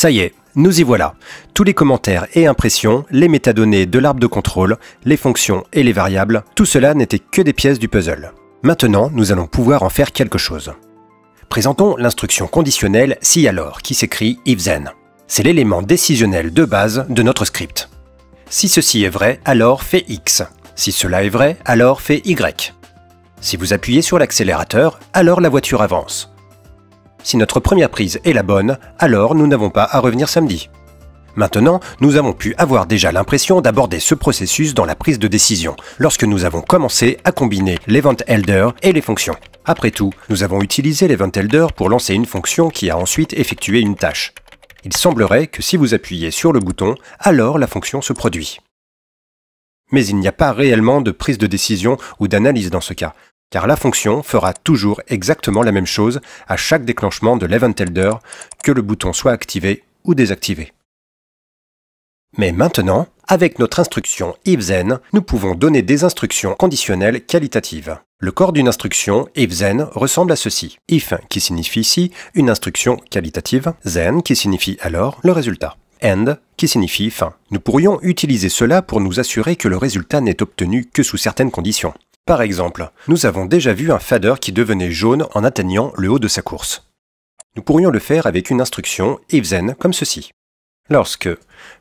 Ça y est, nous y voilà. Tous les commentaires et impressions, les métadonnées de l'arbre de contrôle, les fonctions et les variables, tout cela n'était que des pièces du puzzle. Maintenant, nous allons pouvoir en faire quelque chose. Présentons l'instruction conditionnelle si alors qui s'écrit if then. C'est l'élément décisionnel de base de notre script. Si ceci est vrai, alors fait X. Si cela est vrai, alors fait Y. Si vous appuyez sur l'accélérateur, alors la voiture avance. Si notre première prise est la bonne, alors nous n'avons pas à revenir samedi. Maintenant, nous avons pu avoir déjà l'impression d'aborder ce processus dans la prise de décision, lorsque nous avons commencé à combiner l'event elder et les fonctions. Après tout, nous avons utilisé l'event elder pour lancer une fonction qui a ensuite effectué une tâche. Il semblerait que si vous appuyez sur le bouton, alors la fonction se produit. Mais il n'y a pas réellement de prise de décision ou d'analyse dans ce cas, car la fonction fera toujours exactement la même chose à chaque déclenchement de l'event que le bouton soit activé ou désactivé. Mais maintenant, avec notre instruction ifzen, nous pouvons donner des instructions conditionnelles qualitatives. Le corps d'une instruction ifzen ressemble à ceci. if qui signifie si, une instruction qualitative, zen qui signifie alors le résultat, end qui signifie fin. Nous pourrions utiliser cela pour nous assurer que le résultat n'est obtenu que sous certaines conditions. Par exemple, nous avons déjà vu un fader qui devenait jaune en atteignant le haut de sa course. Nous pourrions le faire avec une instruction if Zen comme ceci. Lorsque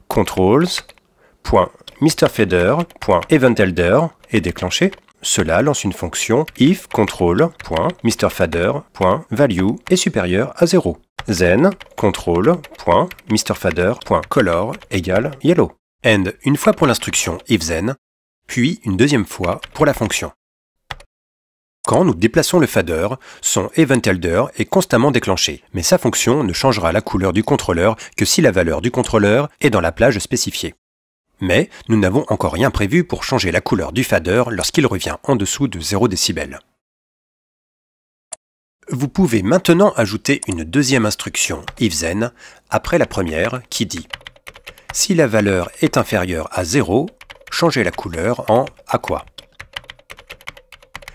controls.mrfader.eventelder est déclenché, cela lance une fonction if control.mrfader.value est supérieur à 0. Zen control.mrfader.color égale yellow. And une fois pour l'instruction if then, puis une deuxième fois pour la fonction. Quand nous déplaçons le fader, son event est constamment déclenché, mais sa fonction ne changera la couleur du contrôleur que si la valeur du contrôleur est dans la plage spécifiée. Mais nous n'avons encore rien prévu pour changer la couleur du fader lorsqu'il revient en dessous de 0 décibels. Vous pouvez maintenant ajouter une deuxième instruction, ifzen, après la première qui dit Si la valeur est inférieure à 0, changez la couleur en aqua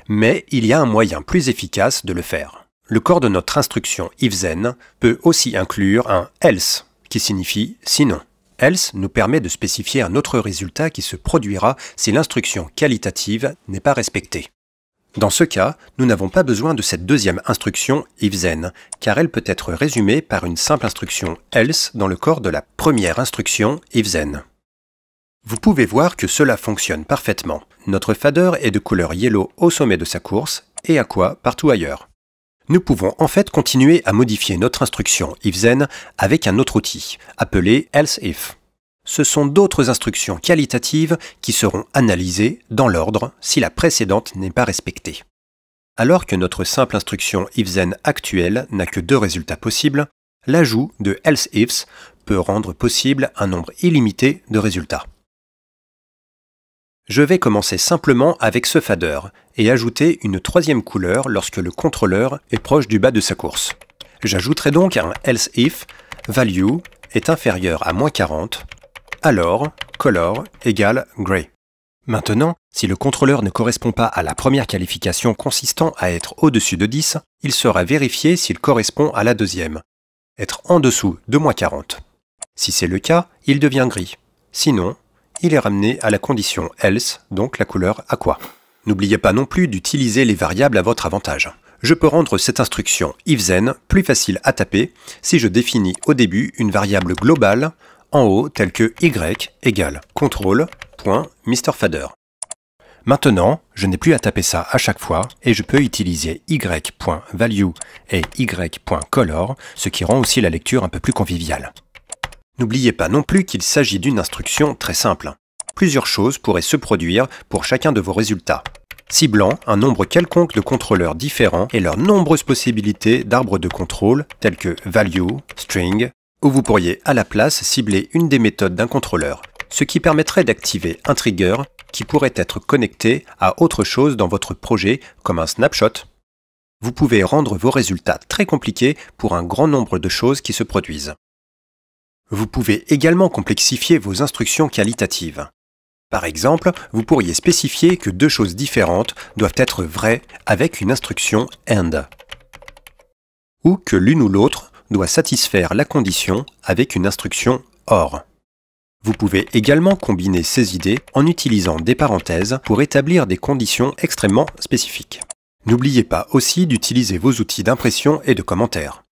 mais il y a un moyen plus efficace de le faire. Le corps de notre instruction if-then peut aussi inclure un else, qui signifie sinon. Else nous permet de spécifier un autre résultat qui se produira si l'instruction qualitative n'est pas respectée. Dans ce cas, nous n'avons pas besoin de cette deuxième instruction if-then, car elle peut être résumée par une simple instruction else dans le corps de la première instruction if-then. Vous pouvez voir que cela fonctionne parfaitement. Notre fader est de couleur yellow au sommet de sa course et à quoi partout ailleurs. Nous pouvons en fait continuer à modifier notre instruction ifzen avec un autre outil, appelé else if. Ce sont d'autres instructions qualitatives qui seront analysées dans l'ordre si la précédente n'est pas respectée. Alors que notre simple instruction ifzen actuelle n'a que deux résultats possibles, l'ajout de ifs peut rendre possible un nombre illimité de résultats. Je vais commencer simplement avec ce fader et ajouter une troisième couleur lorsque le contrôleur est proche du bas de sa course. J'ajouterai donc un else if value est inférieur à moins 40, alors color égale gray. Maintenant, si le contrôleur ne correspond pas à la première qualification consistant à être au-dessus de 10, il sera vérifié s'il correspond à la deuxième, être en dessous de moins 40. Si c'est le cas, il devient gris. Sinon, il est ramené à la condition else, donc la couleur aqua. N'oubliez pas non plus d'utiliser les variables à votre avantage. Je peux rendre cette instruction ifzen plus facile à taper si je définis au début une variable globale en haut telle que y égale control.mrfader. Maintenant, je n'ai plus à taper ça à chaque fois et je peux utiliser y.value et y.color, ce qui rend aussi la lecture un peu plus conviviale. N'oubliez pas non plus qu'il s'agit d'une instruction très simple. Plusieurs choses pourraient se produire pour chacun de vos résultats, ciblant un nombre quelconque de contrôleurs différents et leurs nombreuses possibilités d'arbres de contrôle tels que value, string, ou vous pourriez à la place cibler une des méthodes d'un contrôleur, ce qui permettrait d'activer un trigger qui pourrait être connecté à autre chose dans votre projet comme un snapshot. Vous pouvez rendre vos résultats très compliqués pour un grand nombre de choses qui se produisent. Vous pouvez également complexifier vos instructions qualitatives. Par exemple, vous pourriez spécifier que deux choses différentes doivent être vraies avec une instruction AND, ou que l'une ou l'autre doit satisfaire la condition avec une instruction OR. Vous pouvez également combiner ces idées en utilisant des parenthèses pour établir des conditions extrêmement spécifiques. N'oubliez pas aussi d'utiliser vos outils d'impression et de commentaires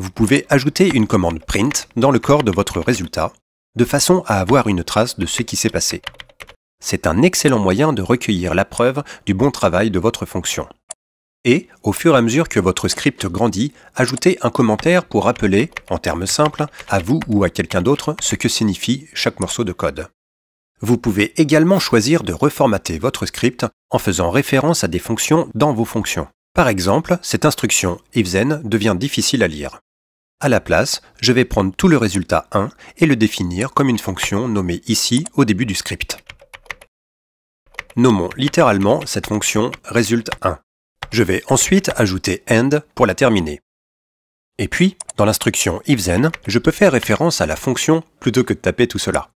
vous pouvez ajouter une commande print dans le corps de votre résultat, de façon à avoir une trace de ce qui s'est passé. C'est un excellent moyen de recueillir la preuve du bon travail de votre fonction. Et, au fur et à mesure que votre script grandit, ajoutez un commentaire pour rappeler, en termes simples, à vous ou à quelqu'un d'autre ce que signifie chaque morceau de code. Vous pouvez également choisir de reformater votre script en faisant référence à des fonctions dans vos fonctions. Par exemple, cette instruction ifzen devient difficile à lire. À la place, je vais prendre tout le résultat 1 et le définir comme une fonction nommée ici au début du script. Nommons littéralement cette fonction résulte 1. Je vais ensuite ajouter end pour la terminer. Et puis, dans l'instruction ifzen, je peux faire référence à la fonction plutôt que de taper tout cela.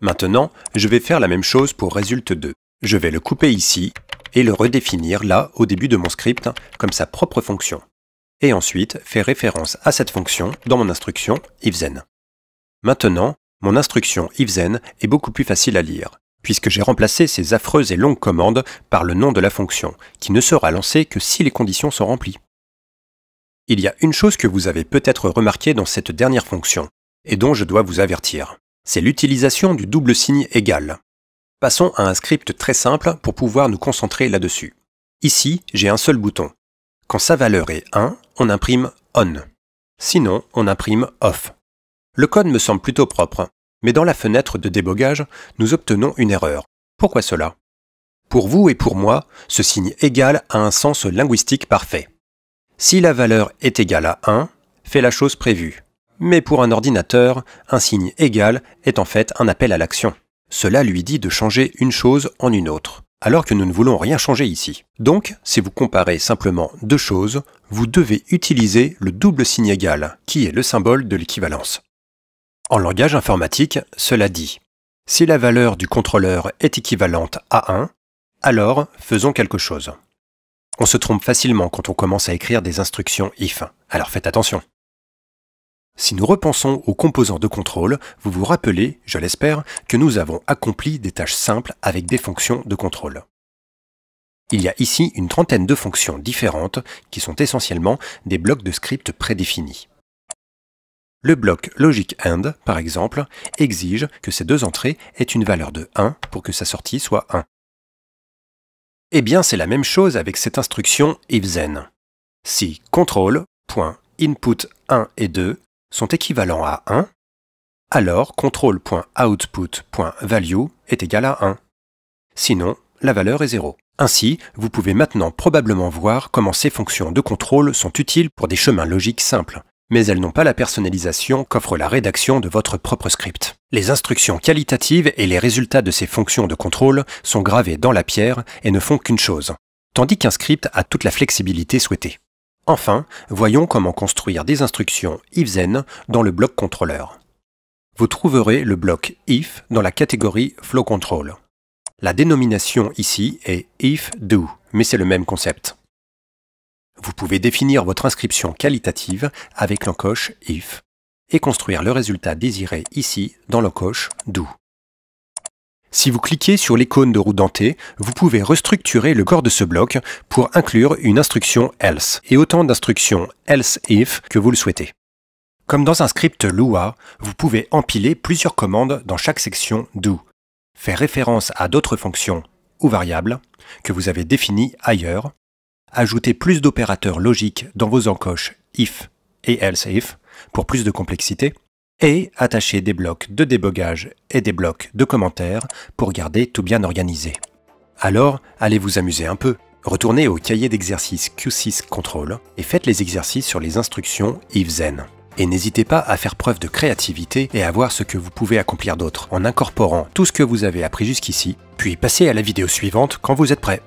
Maintenant, je vais faire la même chose pour résulte 2. Je vais le couper ici et le redéfinir là au début de mon script comme sa propre fonction et ensuite fait référence à cette fonction dans mon instruction ifzen. Maintenant, mon instruction ifzen est beaucoup plus facile à lire, puisque j'ai remplacé ces affreuses et longues commandes par le nom de la fonction, qui ne sera lancée que si les conditions sont remplies. Il y a une chose que vous avez peut-être remarquée dans cette dernière fonction, et dont je dois vous avertir. C'est l'utilisation du double signe égal. Passons à un script très simple pour pouvoir nous concentrer là-dessus. Ici, j'ai un seul bouton, quand sa valeur est 1, on imprime on. Sinon, on imprime off. Le code me semble plutôt propre, mais dans la fenêtre de débogage, nous obtenons une erreur. Pourquoi cela Pour vous et pour moi, ce signe égal a un sens linguistique parfait. Si la valeur est égale à 1, fait la chose prévue. Mais pour un ordinateur, un signe égal est en fait un appel à l'action. Cela lui dit de changer une chose en une autre alors que nous ne voulons rien changer ici. Donc, si vous comparez simplement deux choses, vous devez utiliser le double signe égal, qui est le symbole de l'équivalence. En langage informatique, cela dit, si la valeur du contrôleur est équivalente à 1, alors faisons quelque chose. On se trompe facilement quand on commence à écrire des instructions if, alors faites attention. Si nous repensons aux composants de contrôle, vous vous rappelez, je l'espère, que nous avons accompli des tâches simples avec des fonctions de contrôle. Il y a ici une trentaine de fonctions différentes qui sont essentiellement des blocs de script prédéfinis. Le bloc logic end par exemple, exige que ces deux entrées aient une valeur de 1 pour que sa sortie soit 1. Eh bien, c'est la même chose avec cette instruction If Then. Si control.input 1 et 2 sont équivalents à 1, alors control.output.value est égal à 1. Sinon, la valeur est 0. Ainsi, vous pouvez maintenant probablement voir comment ces fonctions de contrôle sont utiles pour des chemins logiques simples, mais elles n'ont pas la personnalisation qu'offre la rédaction de votre propre script. Les instructions qualitatives et les résultats de ces fonctions de contrôle sont gravés dans la pierre et ne font qu'une chose, tandis qu'un script a toute la flexibilité souhaitée. Enfin, voyons comment construire des instructions if ifzen dans le bloc contrôleur. Vous trouverez le bloc if dans la catégorie flow control. La dénomination ici est if do, mais c'est le même concept. Vous pouvez définir votre inscription qualitative avec l'encoche if et construire le résultat désiré ici dans l'encoche do. Si vous cliquez sur l'icône de roue dentée, vous pouvez restructurer le corps de ce bloc pour inclure une instruction else et autant d'instructions else if que vous le souhaitez. Comme dans un script Lua, vous pouvez empiler plusieurs commandes dans chaque section do, faire référence à d'autres fonctions ou variables que vous avez définies ailleurs, ajouter plus d'opérateurs logiques dans vos encoches if et else if pour plus de complexité, et attachez des blocs de débogage et des blocs de commentaires pour garder tout bien organisé. Alors, allez vous amuser un peu. Retournez au cahier d'exercices Q6 Control et faites les exercices sur les instructions IF-ZEN. Et n'hésitez pas à faire preuve de créativité et à voir ce que vous pouvez accomplir d'autre en incorporant tout ce que vous avez appris jusqu'ici, puis passez à la vidéo suivante quand vous êtes prêt.